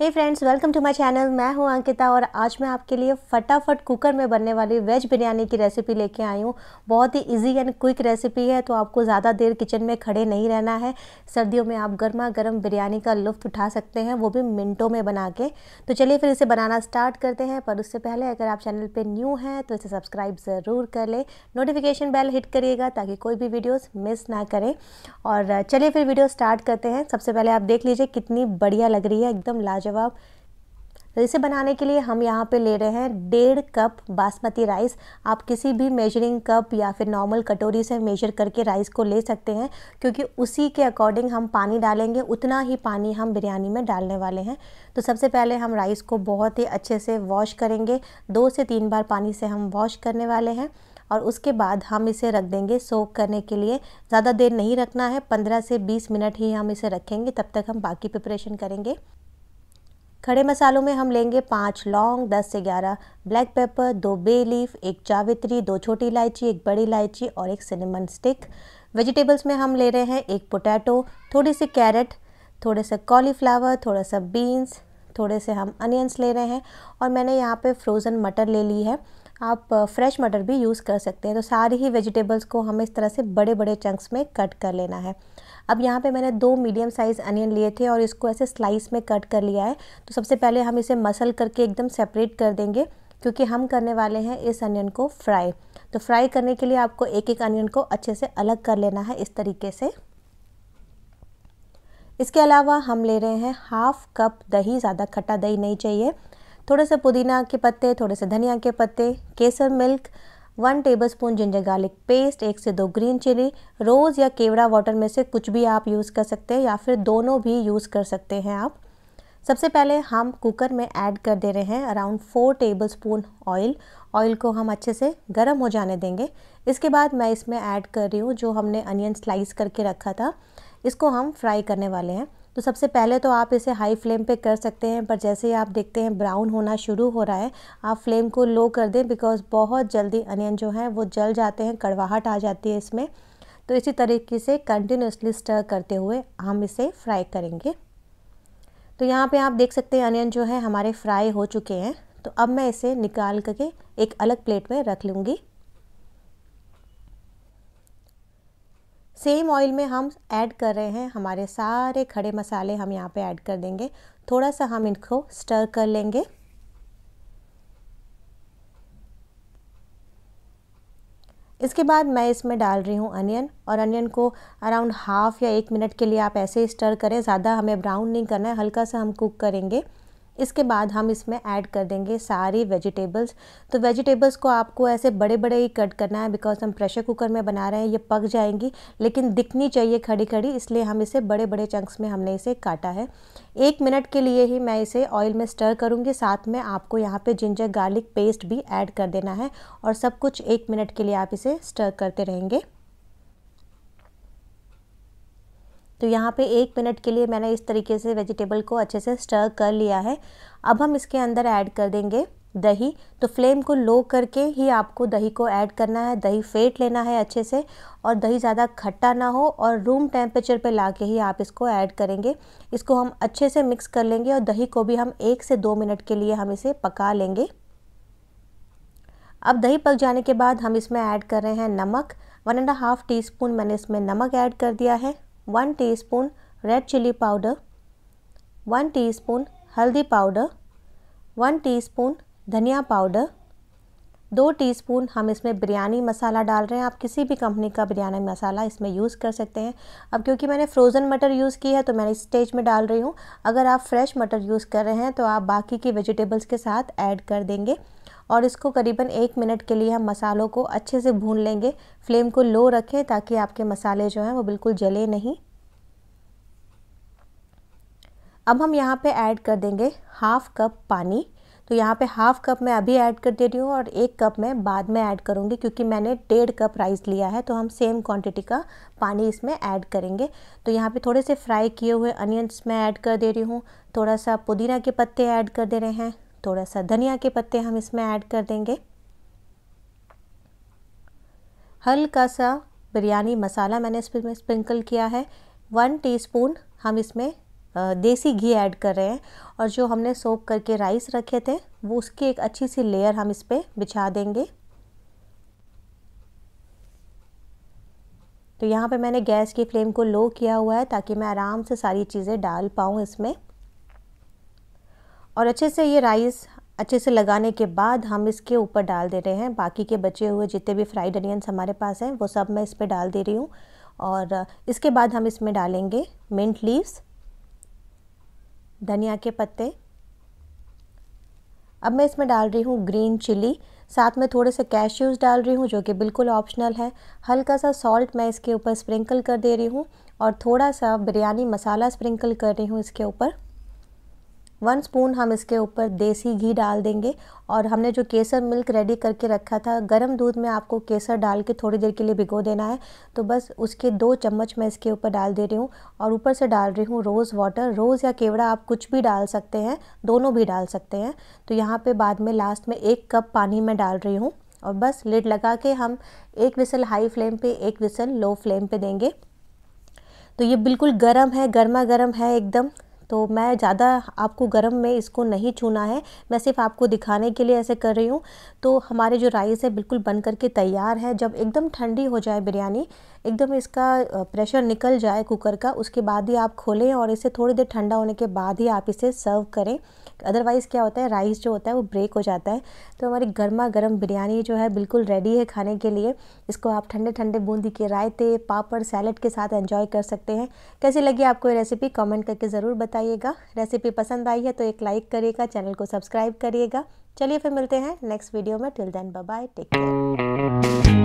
hey friends welcome to my channel मैं हूं अंकिता और आज मैं आपके लिए फटाफट कुकर में बनने वाली वेज बिरयानी की रेसिपी लेके आई हूं बहुत ही इजी एंड क्विक रेसिपी है तो आपको ज़्यादा देर किचन में खड़े नहीं रहना है सर्दियों में आप गर्मा गर्म बिरयानी का लुफ्त उठा सकते हैं वो भी मिनटों में बना के तो चलिए फिर इसे बनाना स्टार्ट करते हैं पर उससे पहले अगर आप चैनल पर न्यू हैं तो इसे सब्सक्राइब ज़रूर कर लें नोटिफिकेशन बेल हिट करिएगा ताकि कोई भी वीडियोज़ मिस ना करें और चलिए फिर वीडियो स्टार्ट करते हैं सबसे पहले आप देख लीजिए कितनी बढ़िया लग रही है एकदम लाज जवाब तो इसे बनाने के लिए हम यहाँ पे ले रहे हैं डेढ़ कप बासमती राइस आप किसी भी मेजरिंग कप या फिर नॉर्मल कटोरी से मेजर करके राइस को ले सकते हैं क्योंकि उसी के अकॉर्डिंग हम पानी डालेंगे उतना ही पानी हम बिरयानी में डालने वाले हैं तो सबसे पहले हम राइस को बहुत ही अच्छे से वॉश करेंगे दो से तीन बार पानी से हम वॉश करने वाले हैं और उसके बाद हम इसे रख देंगे सोक करने के लिए ज़्यादा देर नहीं रखना है पंद्रह से बीस मिनट ही हम इसे रखेंगे तब तक हम बाकी प्रिपरेशन करेंगे खड़े मसालों में हम लेंगे पाँच लौंग दस से ग्यारह ब्लैक पेपर दो बे लीफ एक जावित्री दो छोटी इलायची एक बड़ी इलायची और एक सिनेमन स्टिक वेजिटेबल्स में हम ले रहे हैं एक पोटैटो थोड़ी सी कैरेट थोड़े से कॉलीफ्लावर थोड़ा सा बीन्स थोड़े से हम अनियंस ले रहे हैं और मैंने यहाँ पे फ्रोज़न मटर ले ली है आप फ्रेश मटर भी यूज़ कर सकते हैं तो सारी ही वेजिटेबल्स को हमें इस तरह से बड़े बड़े चंक्स में कट कर लेना है अब यहाँ पे मैंने दो मीडियम साइज़ अनियन लिए थे और इसको ऐसे स्लाइस में कट कर लिया है तो सबसे पहले हम इसे मसल करके एकदम सेपरेट कर देंगे क्योंकि हम करने वाले हैं इस अनियन को फ्राई तो फ्राई करने के लिए आपको एक एक अनियन को अच्छे से अलग कर लेना है इस तरीके से इसके अलावा हम ले रहे हैं हाफ कप दही ज़्यादा खट्टा दही नहीं चाहिए थोड़े से पुदीना के पत्ते थोड़े से धनिया के पत्ते केसर milk one tablespoon ginger garlic paste एक से दो ग्रीन चिली रोज़ या केवड़ा वाटर में से कुछ भी आप यूज़ कर सकते हैं या फिर दोनों भी यूज़ कर सकते हैं आप सबसे पहले हम कुकर में ऐड कर दे रहे हैं around four tablespoon oil oil को हम अच्छे से गर्म हो जाने देंगे इसके बाद मैं इसमें ऐड कर रही हूँ जो हमने अनियन स्लाइस करके रखा था इसको हम फ्राई करने वाले हैं तो सबसे पहले तो आप इसे हाई फ्लेम पे कर सकते हैं पर जैसे ही आप देखते हैं ब्राउन होना शुरू हो रहा है आप फ्लेम को लो कर दें बिकॉज बहुत जल्दी अनियन जो है वो जल जाते हैं कड़वाहट आ जाती है इसमें तो इसी तरीके से कंटिन्यूसली स्टर करते हुए हम इसे फ्राई करेंगे तो यहाँ पे आप देख सकते हैं अनियन जो है हमारे फ्राई हो चुके हैं तो अब मैं इसे निकाल करके एक अलग प्लेट में रख लूँगी सेम ऑयल में हम ऐड कर रहे हैं हमारे सारे खड़े मसाले हम यहाँ पे ऐड कर देंगे थोड़ा सा हम इनको स्टर कर लेंगे इसके बाद मैं इसमें डाल रही हूँ अनियन और अनियन को अराउंड हाफ़ या एक मिनट के लिए आप ऐसे ही स्टर करें ज़्यादा हमें ब्राउन नहीं करना है हल्का सा हम कुक करेंगे इसके बाद हम इसमें ऐड कर देंगे सारी वेजिटेबल्स तो वेजिटेबल्स को आपको ऐसे बड़े बड़े ही कट करना है बिकॉज हम प्रेशर कुकर में बना रहे हैं ये पक जाएंगी लेकिन दिखनी चाहिए खड़ी खड़ी इसलिए हम इसे बड़े बड़े चंक्स में हमने इसे काटा है एक मिनट के लिए ही मैं इसे ऑयल में स्टर करूँगी साथ में आपको यहाँ पर जिंजर गार्लिक पेस्ट भी ऐड कर देना है और सब कुछ एक मिनट के लिए आप इसे स्टर करते रहेंगे तो यहाँ पे एक मिनट के लिए मैंने इस तरीके से वेजिटेबल को अच्छे से स्टर कर लिया है अब हम इसके अंदर ऐड कर देंगे दही तो फ्लेम को लो करके ही आपको दही को ऐड करना है दही फेंट लेना है अच्छे से और दही ज़्यादा खट्टा ना हो और रूम टेम्परेचर पे ला के ही आप इसको ऐड करेंगे इसको हम अच्छे से मिक्स कर लेंगे और दही को भी हम एक से दो मिनट के लिए हम इसे पका लेंगे अब दही पक जाने के बाद हम इसमें ऐड कर रहे हैं नमक one and half teaspoon मैंने इसमें नमक ऐड कर दिया है one teaspoon red chilli powder one teaspoon हल्दी पाउडर वन टी स्पून धनिया पाउडर टी टीस्पून हम इसमें बिरयानी मसाला डाल रहे हैं आप किसी भी कंपनी का बिरयानी मसाला इसमें यूज़ कर सकते हैं अब क्योंकि मैंने फ्रोज़न मटर यूज़ की है तो मैं इस स्टेज में डाल रही हूँ अगर आप फ्रेश मटर यूज़ कर रहे हैं तो आप बाकी की वेजिटेबल्स के साथ ऐड कर देंगे और इसको करीबन एक मिनट के लिए हम मसालों को अच्छे से भून लेंगे फ्लेम को लो रखें ताकि आपके मसाले जो हैं वो बिल्कुल जले नहीं अब हम यहाँ पे ऐड कर देंगे हाफ़ कप पानी तो यहाँ पे हाफ़ कप मैं अभी ऐड कर दे रही हूँ और एक कप मैं बाद में ऐड करूँगी क्योंकि मैंने डेढ़ कप राइस लिया है तो हम सेम क्वांटिटी का पानी इसमें ऐड करेंगे तो यहाँ पे थोड़े से फ्राई किए हुए अनियंस मैं ऐड कर दे रही हूँ थोड़ा सा पुदीना के पत्ते ऐड कर दे रहे हैं थोड़ा सा धनिया के पत्ते हम इसमें ऐड कर देंगे हल्का सा बिरयानी मसाला मैंने इसमें स्प्रिंकल किया है वन टीस्पून हम इसमें देसी घी ऐड कर रहे हैं और जो हमने सोप करके राइस रखे थे वो उसकी एक अच्छी सी लेयर हम इस पर बिछा देंगे तो यहाँ पे मैंने गैस की फ्लेम को लो किया हुआ है ताकि मैं आराम से सारी चीज़ें डाल पाऊँ इसमें और अच्छे से ये राइस अच्छे से लगाने के बाद हम इसके ऊपर डाल दे रहे हैं बाकी के बचे हुए जितने भी फ्राइड अनियंस हमारे पास हैं वो सब मैं इस पर डाल दे रही हूँ और इसके बाद हम इसमें डालेंगे मिंट लीव्स धनिया के पत्ते अब मैं इसमें डाल रही हूँ ग्रीन चिली साथ में थोड़े से कैश्यूज़ डाल रही हूँ जो कि बिल्कुल ऑप्शनल है हल्का सा सॉल्ट मैं इसके ऊपर स्प्रिंकल कर दे रही हूँ और थोड़ा सा बिरयानी मसाला स्प्रिंकल कर रही हूँ इसके ऊपर वन स्पून हम इसके ऊपर देसी घी डाल देंगे और हमने जो केसर मिल्क रेडी करके रखा था गर्म दूध में आपको केसर डाल के थोड़ी देर के लिए भिगो देना है तो बस उसके दो चम्मच मैं इसके ऊपर डाल दे रही हूँ और ऊपर से डाल रही हूँ रोज़ वाटर रोज़ या केवड़ा आप कुछ भी डाल सकते हैं दोनों भी डाल सकते हैं तो यहाँ पर बाद में लास्ट में एक कप पानी में डाल रही हूँ और बस लेट लगा के हम एक विसल हाई फ्लेम पर एक विसल लो फ्लेम पर देंगे तो ये बिल्कुल गर्म है गर्मा गर्म है एकदम तो मैं ज़्यादा आपको गर्म में इसको नहीं छूना है मैं सिर्फ आपको दिखाने के लिए ऐसे कर रही हूँ तो हमारे जो राइस है बिल्कुल बन करके तैयार है जब एकदम ठंडी हो जाए बिरयानी एकदम इसका प्रेशर निकल जाए कुकर का उसके बाद ही आप खोलें और इसे थोड़ी देर ठंडा होने के बाद ही आप इसे सर्व करें अदरवाइज़ क्या होता है राइस जो होता है वो ब्रेक हो जाता है तो हमारी गर्मा गर्म बिरयानी जो है बिल्कुल रेडी है खाने के लिए इसको आप ठंडे ठंडे बूंदी के रायते पापड़ सैलड के साथ एंजॉय कर सकते हैं कैसी लगी आपको ये रेसिपी कमेंट करके ज़रूर बताएं बताइएगा रेसिपी पसंद आई है तो एक लाइक करिएगा चैनल को सब्सक्राइब करिएगा चलिए फिर मिलते हैं नेक्स्ट वीडियो में till then bye take care